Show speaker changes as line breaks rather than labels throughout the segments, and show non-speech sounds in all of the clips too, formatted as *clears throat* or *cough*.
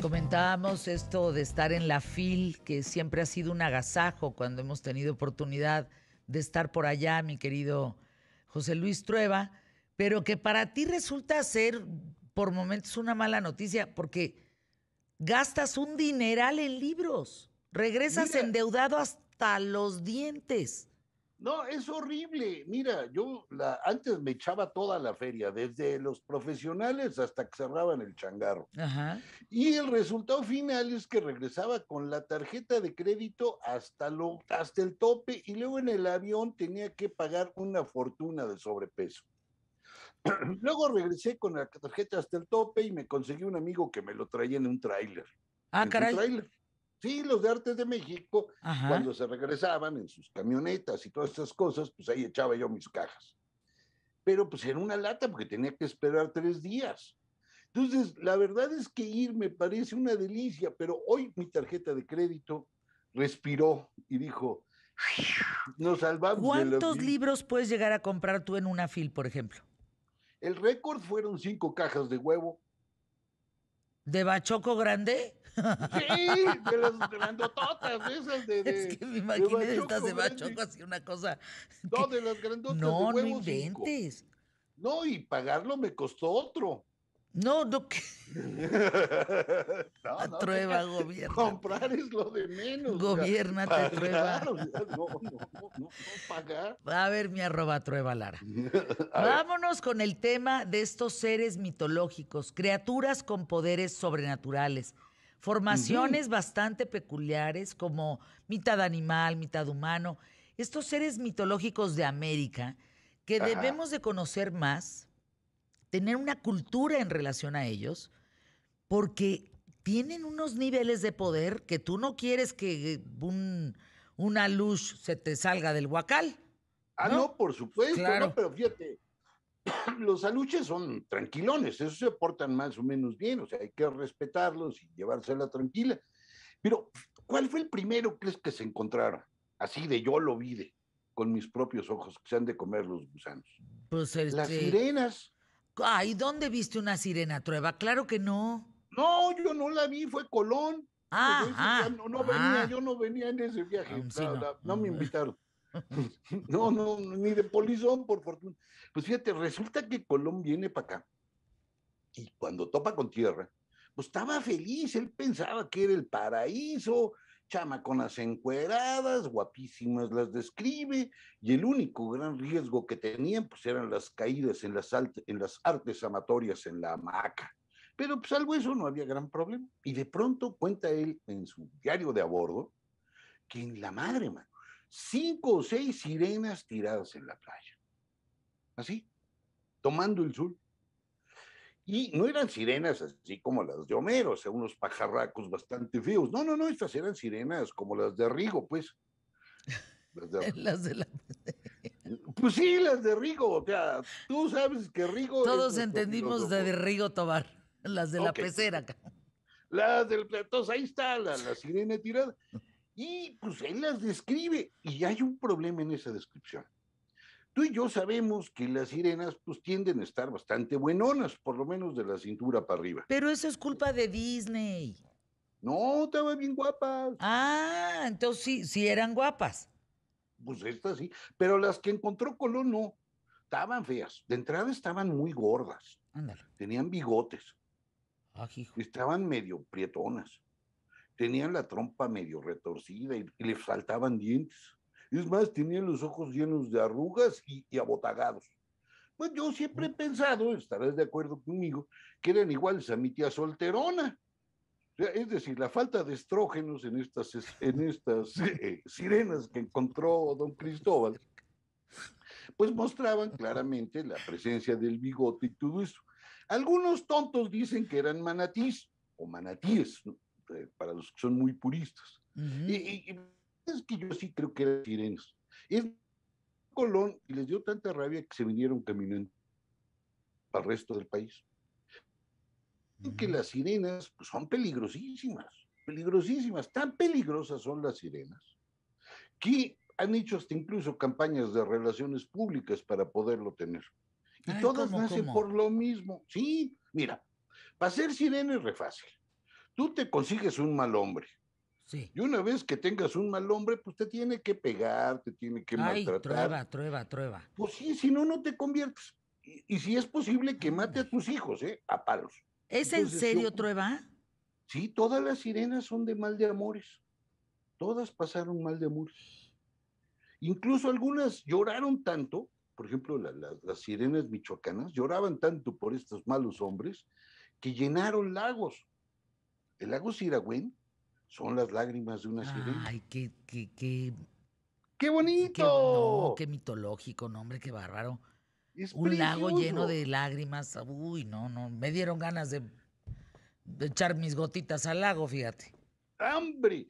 Comentábamos esto de estar en la FIL, que siempre ha sido un agasajo cuando hemos tenido oportunidad de estar por allá, mi querido José Luis Trueba, pero que para ti resulta ser por momentos una mala noticia, porque gastas un dineral en libros, regresas endeudado hasta los dientes.
No, es horrible. Mira, yo antes me echaba toda la feria, desde los profesionales hasta que cerraban el changarro. Y el resultado final es que regresaba con la tarjeta de crédito hasta, lo, hasta el tope y luego en el avión tenía que pagar una fortuna de sobrepeso. *clears throat* luego regresé con la tarjeta hasta el tope y me conseguí un amigo que me lo traía en un tráiler.
Ah, caray.
Sí, los de Artes de México, cuando se regresaban en sus camionetas y todas estas cosas, pues ahí echaba yo mis cajas. Pero pues era una lata porque tenía que esperar tres días. Entonces, la verdad es que ir me parece una delicia, pero hoy mi tarjeta de crédito respiró y dijo, nos salvamos. ¿Cuántos
libros puedes llegar a comprar tú en una fil, por ejemplo? El
récord fueron cinco cajas de huevo. ¿De bachoco grande? Sí, de las grandototas, esas de.
es que me imaginé estas de bachoco, así una cosa. No, de las grandotas. No, no inventes.
No, y pagarlo me costó otro. No, no. Que... *laughs*
no, gobierno.
Comprar es lo de menos. Gobierna, te trueba. *laughs* No, no, no, pagar.
Va a ver mi arroba trueba, Lara. *laughs* Vámonos con el tema de estos seres mitológicos, criaturas con poderes sobrenaturales formaciones bastante peculiares como mitad animal, mitad humano, estos seres mitológicos de América que debemos de conocer más, tener una cultura en relación a ellos, porque tienen unos niveles de poder que tú no quieres que eh, una luz se te salga del huacal.
Ah, no, por supuesto, no, pero fíjate, *coughs* los aluches son tranquilones, eso se portan más o menos bien, o sea, hay que respetarlos y llevársela tranquila. Pero, ¿cuál fue el primero crees que se encontraron? Así de yo lo vi con mis propios ojos, que se han de comer los gusanos.
Pues Las este, sirenas. ¿Y ¿dónde viste una sirena, Trueba? Claro que no.
No, yo no la vi, fue Colón. Ah, ah, no, ah. yo no venía en ese viaje, mm, no me mm. invitaron. *laughs* no, no, ni de polizón, por fortuna. Pues fíjate, resulta que Colón viene para acá y cuando topa con tierra, pues estaba feliz, él pensaba que era el paraíso, chama con las encueradas, guapísimas las describe, y el único gran riesgo que tenían pues eran las caídas en las, artes amatorias en la hamaca. Pero pues algo eso no había gran problema. Y de pronto cuenta él en su diario de a bordo que en la madre, man, cinco o seis sirenas tiradas en la playa. Así, tomando el sur. Y no eran sirenas así como las de Homero, o sea, unos pajarracos bastante feos. No, no, no, estas eran sirenas como las de Rigo, pues. Las de, *laughs* la... *laughs* Pues sí, las de Rigo, o sea, tú sabes que Rigo... Todos entendimos de, Rigo
Tobar, las de la pecera.
Las del... Entonces ahí está la, la sirena tirada. Y pues él las describe y hay un problema en esa descripción. Tú y yo sabemos que las sirenas pues tienden a estar bastante buenonas, por lo menos de la cintura para arriba. Pero eso es culpa de Disney. No, estaban bien guapas. Ah, entonces sí, sí eran guapas. Pues estas sí, pero las que encontró Colón no. Estaban feas. De entrada estaban muy gordas. Ándale. Tenían bigotes. Estaban medio prietonas tenían la trompa medio retorcida y, le faltaban dientes. Es más, tenían los ojos llenos de arrugas y, abotagados. Pues yo siempre he pensado, estarás de acuerdo conmigo, que eran iguales a mi tía solterona. es decir, la falta de estrógenos en estas, en estas *laughs* eh, sirenas que encontró don Cristóbal, pues mostraban claramente la presencia del bigote y todo eso. Algunos tontos dicen que eran manatís o manatíes, ¿no? Eh, para los que son muy puristas. y, es que yo sí creo que eran sirenas Es Colón y les dio tanta rabia que se vinieron caminando al resto del país. Que las sirenas pues, son peligrosísimas, peligrosísimas, tan peligrosas son las sirenas, que han hecho hasta incluso campañas de relaciones públicas para poderlo tener.
Y todas nacen por
lo mismo. Sí, mira, para ser sirena es re fácil tú te consigues un mal hombre. Sí. Y una vez que tengas un mal hombre, pues te tiene que pegar, te tiene que Ay, maltratar. Trueba,
trueba, trueba.
Pues sí, si no, no te conviertes. Y, si es posible que mate a tus hijos, ¿eh? A palos. ¿Es en serio, trueba? Sí, todas las sirenas son de mal de amores. Todas pasaron mal de amores. Incluso algunas lloraron tanto, por ejemplo, las sirenas michoacanas lloraban tanto por estos malos hombres que llenaron lagos el lago Siragüen son las lágrimas de una sirena.
Ay, qué, qué, qué. ¡Qué bonito! Qué, mitológico, nombre hombre, qué bárbaro.
Es Un lago lleno de
lágrimas. Uy, no, no. Me dieron ganas de, echar mis gotitas al lago, fíjate.
¡Hambre!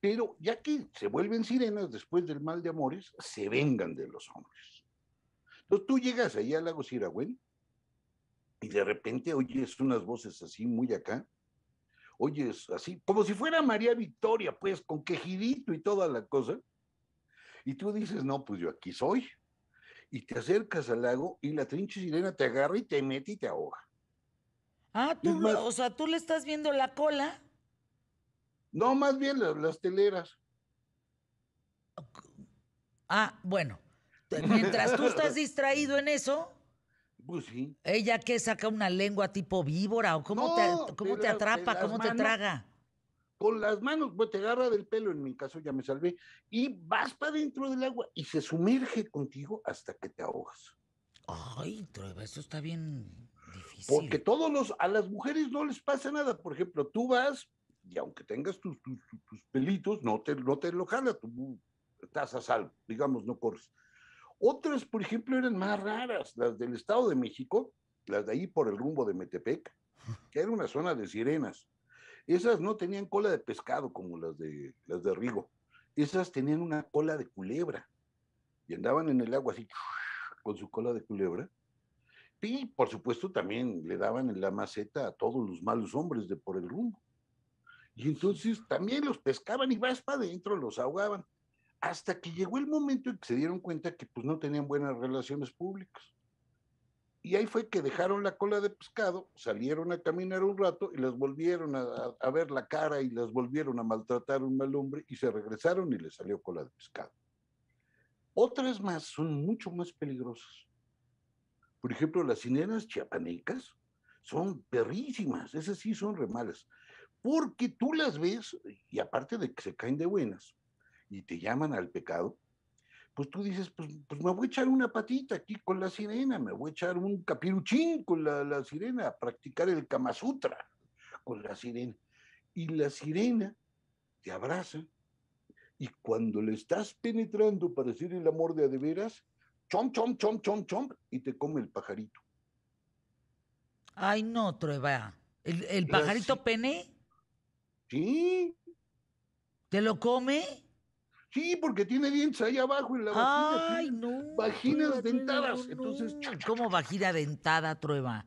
Pero ya que se vuelven sirenas después del mal de amores, se vengan de los hombres. Entonces tú llegas allá al lago Siragüen y de repente oyes unas voces así muy acá oye, es así, como si fuera María Victoria, pues, con quejidito y toda la cosa. Y tú dices, no, pues yo aquí soy. Y te acercas al lago y la trinche sirena te agarra y te mete y te ahoga. Ah, tú, o sea, tú le estás viendo la cola. No, más bien las teleras. Ah, bueno. Mientras tú estás *laughs*
distraído en eso, pues sí. ¿Ella que saca una lengua tipo víbora? ¿O cómo, te, cómo te atrapa? ¿Cómo te traga?
Con las manos, pues te agarra del pelo, en mi caso ya me salvé, y vas para dentro del agua y se sumerge contigo hasta que te ahogas. Ay, Trueba, eso está bien difícil. Porque todos los, a las mujeres no les pasa nada. Por ejemplo, tú vas y aunque tengas tus, pelitos, no te, no te lo jala, tú mm, estás a salvo, digamos, no corres. Otras, por ejemplo, eran más raras, las del Estado de México, las de ahí por el rumbo de Metepec, *laughs* que era una zona de sirenas. Esas no tenían cola de pescado como las de, las de Rigo. Esas tenían una cola de culebra y andaban en el agua así *laughs* con su cola de culebra. Y por supuesto también le daban en la maceta a todos los malos hombres de por el rumbo. Y entonces también los pescaban y vas para adentro, los ahogaban hasta que llegó el momento en que se dieron cuenta que pues no tenían buenas relaciones públicas. Y ahí fue que dejaron la cola de pescado, salieron a caminar un rato y las volvieron a, ver la cara y las volvieron a maltratar un mal hombre y se regresaron y les salió cola de pescado. Otras más son mucho más peligrosas. Por ejemplo, las cineras chiapanecas son perrísimas, esas sí son remales, porque tú las ves y aparte de que se caen de buenas, y te llaman al pecado, pues tú dices, pues, pues, me voy a echar una patita aquí con la sirena, me voy a echar un capiruchín con la, la sirena, a practicar el Kama Sutra con la sirena. Y la sirena te abraza y cuando le estás penetrando para decir el amor de adeveras, chom, chom, chom, chom, chom, y te come el pajarito.
Ay, no, Trueba. ¿El, el pajarito pene? Sí. ¿Te lo come? Sí, porque tiene dientes ahí abajo en la vagina. Ay,
no. Vaginas dentadas. Entonces, ¿cómo
vagina dentada, Trueba?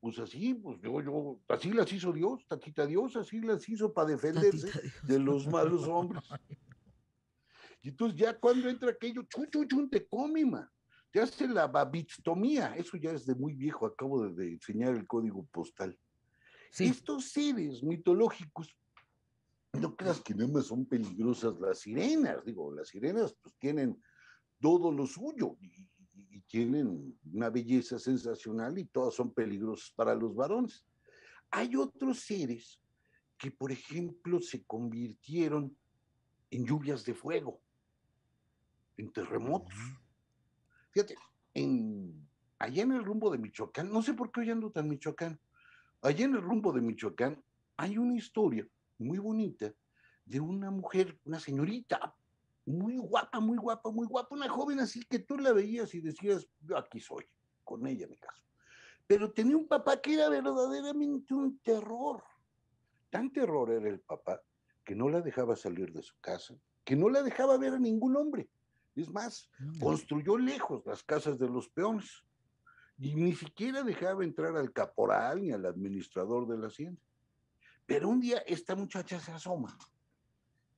Pues así, pues yo, yo, así las hizo Dios, taquita Dios, así las hizo para defenderse de los malos hombres. *laughs* Y entonces ya cuando entra aquello, chuchuchun, te come, Te hace la babistomía. Eso ya es de muy viejo, acabo de, enseñar el código postal. Estos seres mitológicos no creas que no son peligrosas las sirenas, digo, las sirenas pues tienen todo lo suyo y, tienen una belleza sensacional y todas son peligrosas para los varones. Hay otros seres que, por ejemplo, se convirtieron en lluvias de fuego, en terremotos. Fíjate, en, allá en el rumbo de Michoacán, no sé por qué hoy ando tan Michoacán, allá en el rumbo de Michoacán hay una historia muy bonita de una mujer, una señorita, muy guapa, muy guapa, muy guapa, una joven así que tú la veías y decías, yo aquí soy, con ella me caso. Pero tenía un papá que era verdaderamente un terror. Tan terror era el papá que no la dejaba salir de su casa, que no la dejaba ver a ningún hombre. Es más, mm. construyó lejos las casas de los peones y ni siquiera dejaba entrar al caporal ni al administrador de la hacienda. Pero un día esta muchacha se asoma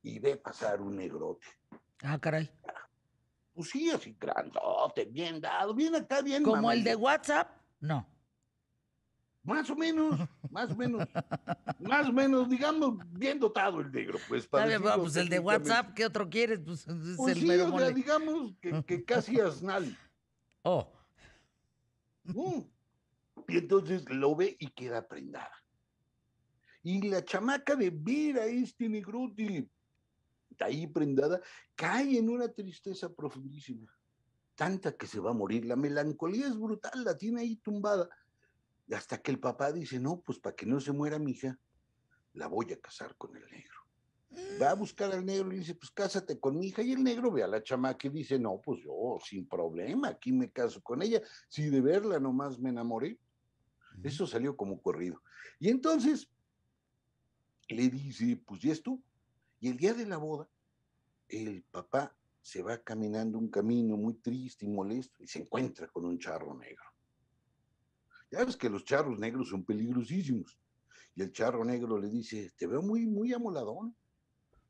y ve pasar un negrote. Ah, caray. Pues sí, así grandote, bien dado, bien acá, bien. ¿Como el de WhatsApp? No. Más o menos, más o menos, *laughs* más o menos, digamos, bien dotado el negro, pues. Para pues el de WhatsApp, ¿qué otro quieres? Pues, el pues sí, digamos que, casi *laughs* asnal. Oh. Mm. y entonces lo ve y queda prendada. Y la chamaca de ver a este negrote, ahí prendada, cae en una tristeza profundísima, tanta que se va a morir. La melancolía es brutal, la tiene ahí tumbada. Hasta que el papá dice, no, pues para que no se muera mi hija, la voy a casar con el negro. Va a buscar al negro y dice, pues cásate con mi hija. Y el negro ve a la chamaca y dice, no, pues yo sin problema, aquí me caso con ella. Si de verla nomás me enamoré. Eso salió como corrido. Y entonces le dice, pues ya tú. Y el día de la boda, el papá se va caminando un camino muy triste y molesto y se encuentra con un charro negro. Ya ves que los charros negros son peligrosísimos. Y el charro negro le dice, te veo muy, muy amoladón.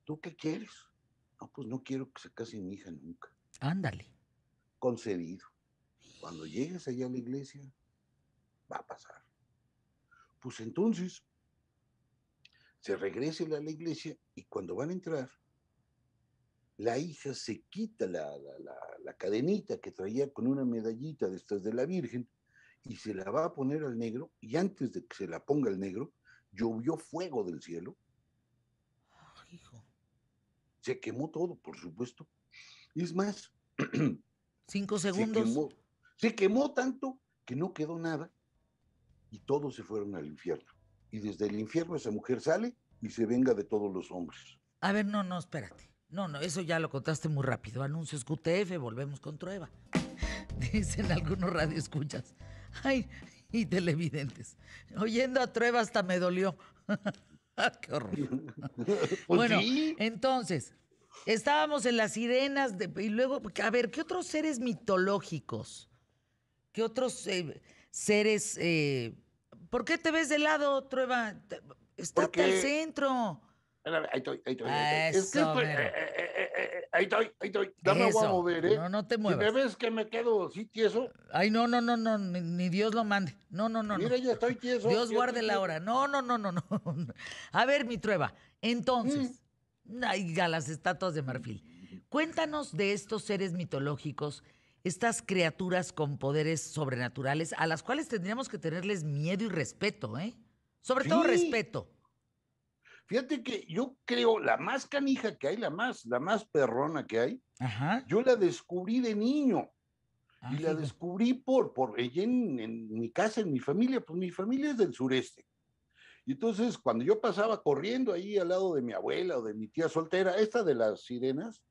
¿Tú qué quieres? No, pues no quiero que se case mi hija nunca. Ándale. Concedido. Cuando llegues allá a la iglesia, va a pasar. Pues entonces, se regresa a la iglesia y cuando van a entrar, la hija se quita la, cadenita que traía con una medallita de estas de la Virgen y se la va a poner al negro y antes de que se la ponga al negro, llovió fuego del cielo. hijo. Se quemó todo, por supuesto. es más, *clears throat* cinco segundos. se quemó tanto que no quedó nada y todos se fueron al infierno y desde el infierno esa mujer sale y se venga de todos los hombres.
A ver, no, no, espérate. No, no, eso ya lo contaste muy rápido. Anuncios QTF, volvemos con Trueba. *laughs* Dicen algunos radioescuchas. Ay, y televidentes. Oyendo a Trueba hasta me dolió. *laughs* Ah, qué
horror. *laughs* Pues
bueno, entonces, estábamos en las sirenas de, y luego, a ver, ¿qué otros seres mitológicos? ¿Qué otros eh, seres eh, ¿Por qué te ves de lado, Trueba? Estate al centro.
Ahí estoy, ahí estoy. Ahí estoy, ahí, estoy ahí estoy. No me voy a mover, ¿eh? No,
no te muevas. Si me ves que me quedo así tieso. Ay, no, no, no, no, ni, Dios lo mande. No, no, no. Mira, ya estoy tieso. Dios guarde la hora. No, no, no, no, no. A ver, mi trueba. Entonces, mm. ay, a las estatuas de marfil. Cuéntanos de estos seres mitológicos estas criaturas con poderes sobrenaturales a las cuales tendríamos que tenerles miedo y respeto, ¿eh? Sobre todo respeto.
Fíjate que yo creo la más canija que hay, la más, la más perrona que hay, yo la descubrí de niño. Ah, y la descubrí por, por en, en mi casa, en mi familia, pues mi familia es del sureste. Y entonces, cuando yo pasaba corriendo ahí al lado de mi abuela o de mi tía soltera, esta de las sirenas,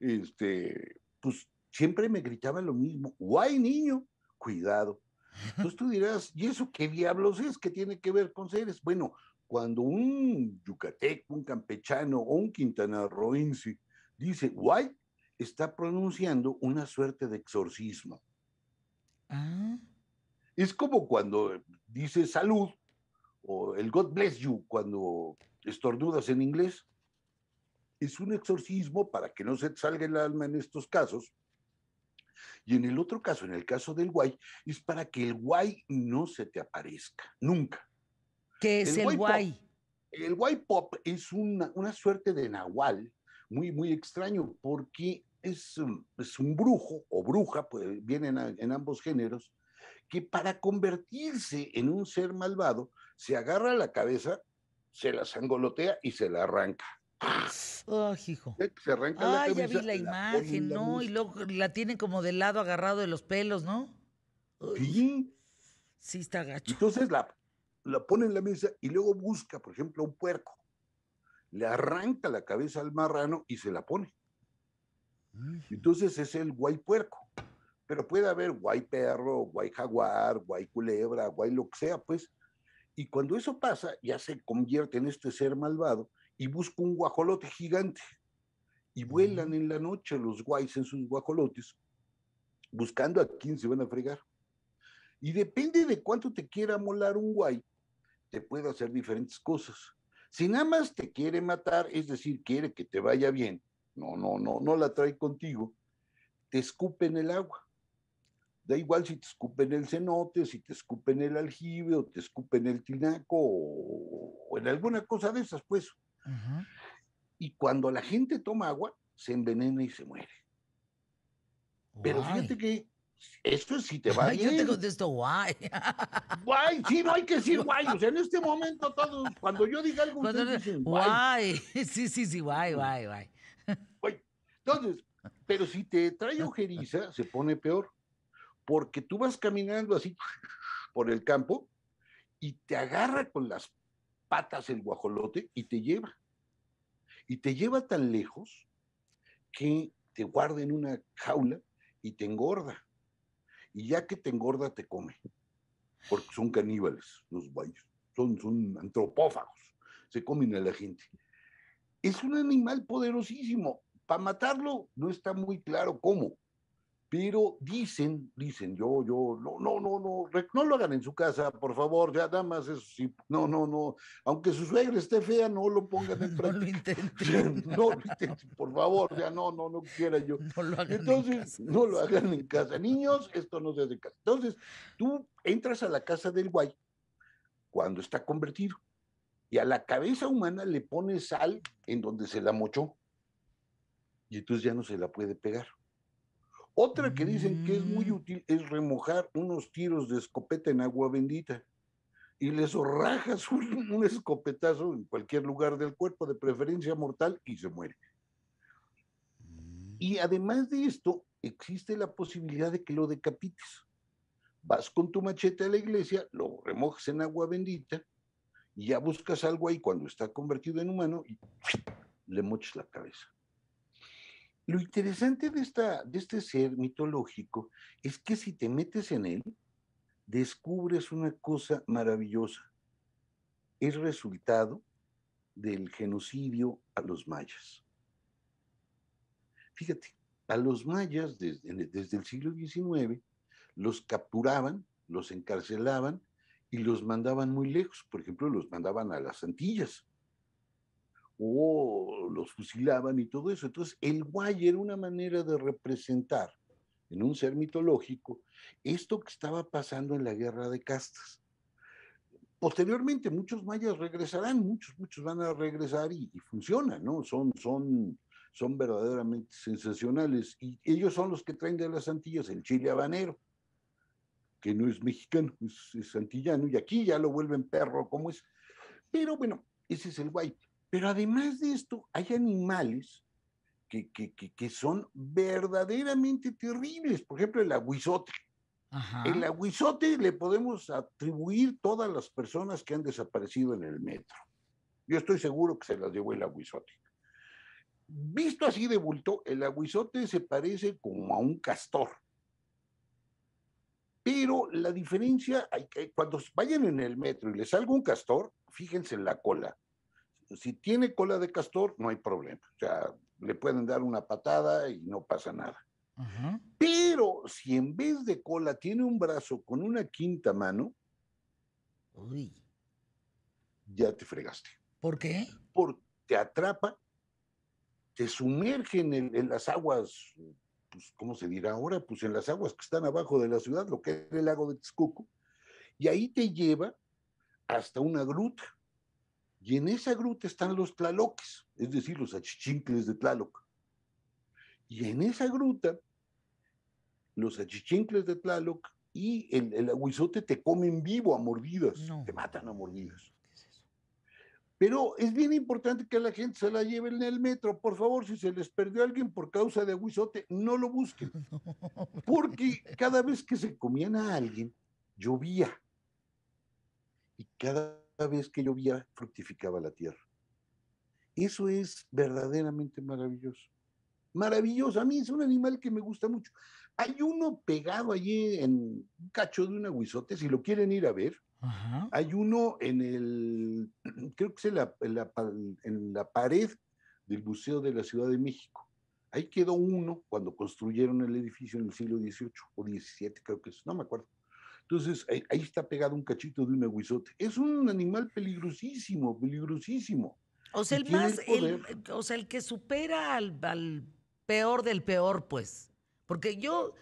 este, pues siempre me gritaba lo mismo, guay niño, cuidado. Entonces tú dirás, ¿y eso qué diablos es? ¿Qué tiene que ver con seres? Bueno, cuando un yucateco, un campechano o un quintanarroense dice guay, está pronunciando una suerte de exorcismo. Ah. Es como cuando dice salud o el God bless you cuando estornudas en inglés. Es un exorcismo para que no se salga el alma en estos casos y en el otro caso, en el caso del guay, es para que el guay no se te aparezca, nunca. ¿Qué es el, guay? el guay pop es una, suerte de nahual muy, muy extraño porque es, um, es un brujo o bruja, pues, vienen en ambos géneros, que para convertirse en un ser malvado se agarra la cabeza, se la sangolotea y se la arranca. Oh, hijo. Pues, se arranca la cabeza ya vi la imagen, ¿no? y
luego la tiene como de lado agarrado de los pelos, ¿no?
Sí. Sí, está gacho. Entonces la, la pone en la mesa y luego busca, por ejemplo, un puerco. Le arranca la cabeza al marrano y se la pone. Entonces es el guay puerco. Pero puede haber guay perro, guay jaguar, guay culebra, guay lo que sea, pues. Y cuando eso pasa, ya se convierte en este ser malvado y busco un guajolote gigante. Y vuelan en la noche los guays en sus guajolotes, buscando a quién se van a fregar. Y depende de cuánto te quiera molar un guay, te puede hacer diferentes cosas. Si nada más te quiere matar, es decir, quiere que te vaya bien, no, no, no, no la trae contigo, te escupe en el agua. Da igual si te escupen el cenote, si te escupen el aljibe, o te escupen el tinaco, o en alguna cosa de esas, pues. Y cuando la gente toma agua, se envenena y se muere. Pero fíjate que esto es si te va bien. *laughs* Yo te contesto guay. *laughs* Guay, sí, no hay que decir guay. O sea, en este momento todos,
cuando yo diga algo, dicen guay.
*laughs* Sí, sí,
sí, guay, guay, guay.
guay. Entonces, pero si te trae ojeriza, se pone peor. Porque tú vas caminando así por el campo y te agarra con las patas el guajolote y te lleva. Y te lleva tan lejos que te guarda en una jaula y te engorda. Y ya que te engorda, te come. Porque son caníbales los guayos. Son, son antropófagos. Se comen a la gente. Es un animal poderosísimo. Para matarlo no está muy claro cómo, pero dicen, dicen, yo, yo, no, no, no, no, no lo hagan en su casa, por favor, ya nada más eso sí, no, no, no, aunque su suegra esté fea, no lo pongan en práctica. *laughs* No lo intenten. *laughs* no lo intenten, por favor, ya no, no, no quiera yo. *laughs* No lo hagan Entonces, en casa. no lo hagan en casa. Niños, esto no se hace en casa. Entonces, tú entras a la casa del guay cuando está convertido y a la cabeza humana le pones sal en donde se la mochó y entonces ya no se la puede pegar. Otra que dicen que es muy mm. útil es remojar unos tiros de escopeta en agua bendita y les zorrajas *laughs* un, escopetazo en cualquier lugar del cuerpo, de preferencia mortal, y se muere. Mm. Y además de esto, existe la posibilidad de que lo decapites. Vas con tu machete a la iglesia, lo remojas en agua bendita, y ya buscas algo ahí cuando está convertido en humano y le moches la cabeza. Lo interesante de, esta, de este ser mitológico es que si te metes en él, descubres una cosa maravillosa. Es resultado del genocidio a los mayas. Fíjate, a los mayas desde, desde el siglo XIX los capturaban, los encarcelaban y los mandaban muy lejos. Por ejemplo, los mandaban a las Antillas o los fusilaban y todo eso. Entonces, el guay era una manera de representar en un ser mitológico esto que estaba pasando en la guerra de castas. Posteriormente, muchos mayas regresarán, muchos, muchos van a regresar y, funciona ¿no? Son, son, son verdaderamente sensacionales. Y ellos son los que traen de las Antillas el chile habanero, que no es mexicano, es, y aquí ya lo vuelven perro, cómo es. Pero bueno, ese es el guay. Pero además de esto, hay animales que, que, son verdaderamente terribles. Por ejemplo, el aguizote. El aguizote le podemos atribuir todas las personas que han desaparecido en el metro. Yo estoy seguro que se las llevó el aguizote. Visto así de bulto, el aguizote se parece como a un castor. Pero la diferencia, cuando vayan en el metro y les salga un castor, fíjense en la cola si tiene cola de castor, no hay problema. O sea, le pueden dar una patada y no pasa nada. Pero si en vez de cola tiene un brazo con una quinta mano, ya te fregaste. ¿Por qué? Porque te atrapa, te sumerge en, las aguas, pues, ¿cómo se dirá ahora? Pues en las aguas que están abajo de la ciudad, lo que es el lago de Texcoco, y ahí te lleva hasta una gruta y en esa gruta están los tlaloques, es decir, los achichincles de Tlaloc. Y en esa gruta, los achichincles de Tlaloc y el, el aguizote te comen vivo a mordidas, te matan a mordidas. Pero es bien importante que la gente se la lleve en el metro. Por favor, si se les perdió alguien por causa de aguizote, no lo busquen. *laughs* Porque cada vez que se comían a alguien, llovía. Y cada vez que llovía fructificaba la tierra. Eso es verdaderamente maravilloso. Maravilloso. A mí es un animal que me gusta mucho. Hay uno pegado allí en un cacho de un aguizote, si lo quieren ir a ver. Hay uno en el, *clears throat* creo que es en la, pared del Museo de la Ciudad de México. Ahí quedó uno cuando construyeron el edificio en el siglo XVIII o XVII, creo que es, no me acuerdo. Entonces, ahí, está pegado un cachito de un aguizote. Es un animal peligrosísimo, peligrosísimo.
O sea, el más, o sea, el que supera al, peor del peor, pues. Porque yo,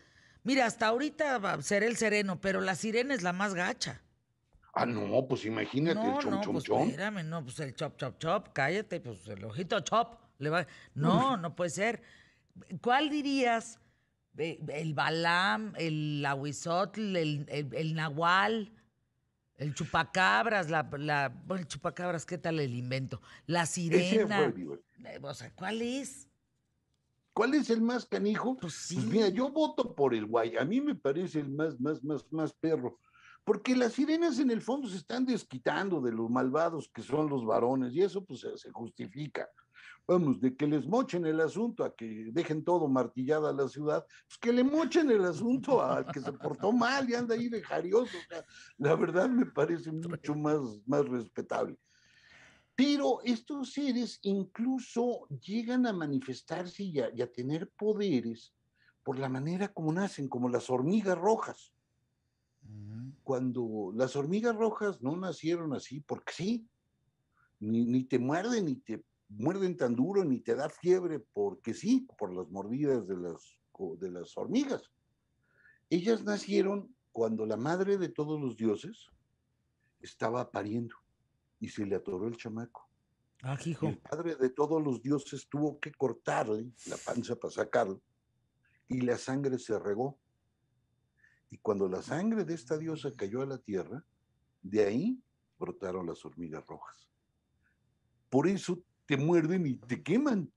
mira, hasta ahorita seré el sereno, pero la sirena es la más gacha.
Ah, no, pues imagínate el chom no, chom
pues, no, pues el chop chop chop, cállate, pues el ojito chop. No, no puede ser. ¿Cuál dirías el Balam, el Ahuizotl, el, el, Nahual, el Chupacabras, la, el Chupacabras, ¿qué tal el invento? La Sirena.
Eh, o ¿cuál es? ¿Cuál es el más canijo? Pues sí. pues, mira, yo voto por el guay. A mí me parece el más, más, más, más perro. Porque las sirenas en el fondo se están desquitando de los malvados que son los varones y eso pues se justifica vamos, de que les mochen el asunto a que dejen todo martillada a la ciudad, pues que le mochen el asunto al que se portó mal y anda ahí de jarioso. la verdad me parece *laughs* mucho más, más respetable. Pero estos seres incluso llegan a manifestarse y a, a tener poderes por la manera como nacen, como las hormigas rojas. Cuando las hormigas rojas no nacieron así, porque sí, ni, ni, te muerden, ni te muerden tan duro ni te da fiebre porque sí, por las mordidas de las, de las hormigas. Ellas nacieron cuando la madre de todos los dioses estaba pariendo y se le atoró el chamaco. Ah, hijo. El padre de todos los dioses tuvo que cortarle la panza para sacarlo y la sangre se regó. Y cuando la sangre de esta diosa cayó a la tierra, de ahí brotaron las hormigas rojas. Por eso te muerden y te queman.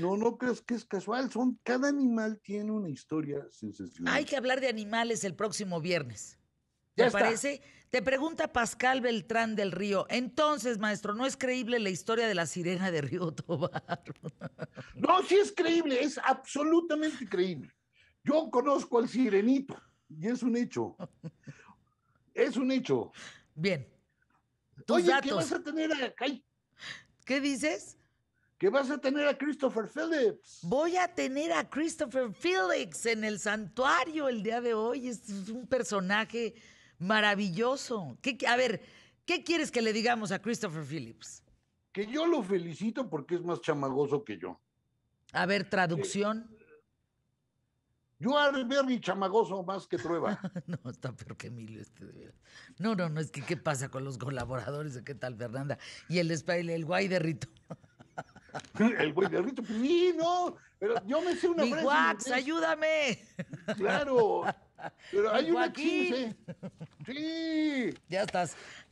No, no creas que es casual, son, cada animal tiene una historia sensacional. Hay
que hablar de animales el próximo viernes.
¿Te parece?
Te pregunta Pascal Beltrán del Río. Entonces, maestro, ¿no es creíble la historia de la sirena de Río Tobar? *laughs*
No, sí es creíble, es absolutamente creíble. Yo conozco al sirenito y es un hecho. Es un hecho. Bien. Oye, ¿qué vas a tener acá? ¿Qué dices? Que vas a tener a Christopher Phillips.
Voy a tener a Christopher Phillips en el santuario el día de hoy. Es un personaje maravilloso. a ver, ¿qué quieres que le digamos a
Christopher Phillips? Que yo lo felicito porque es más chamagoso que yo. A ver, traducción. Eh, yo a mi chamagoso más que prueba.
*laughs* no, está peor que Emilio este de verdad. No, no, no, es que qué pasa con los colaboradores de qué tal Fernanda. Y el, el guay de Rito.
*laughs* el guay de Rito, pues, sí,
no, pero yo me sé una Mi Wax, ayúdame. Claro. Pero hay una 15.
Sí.
Ya estás.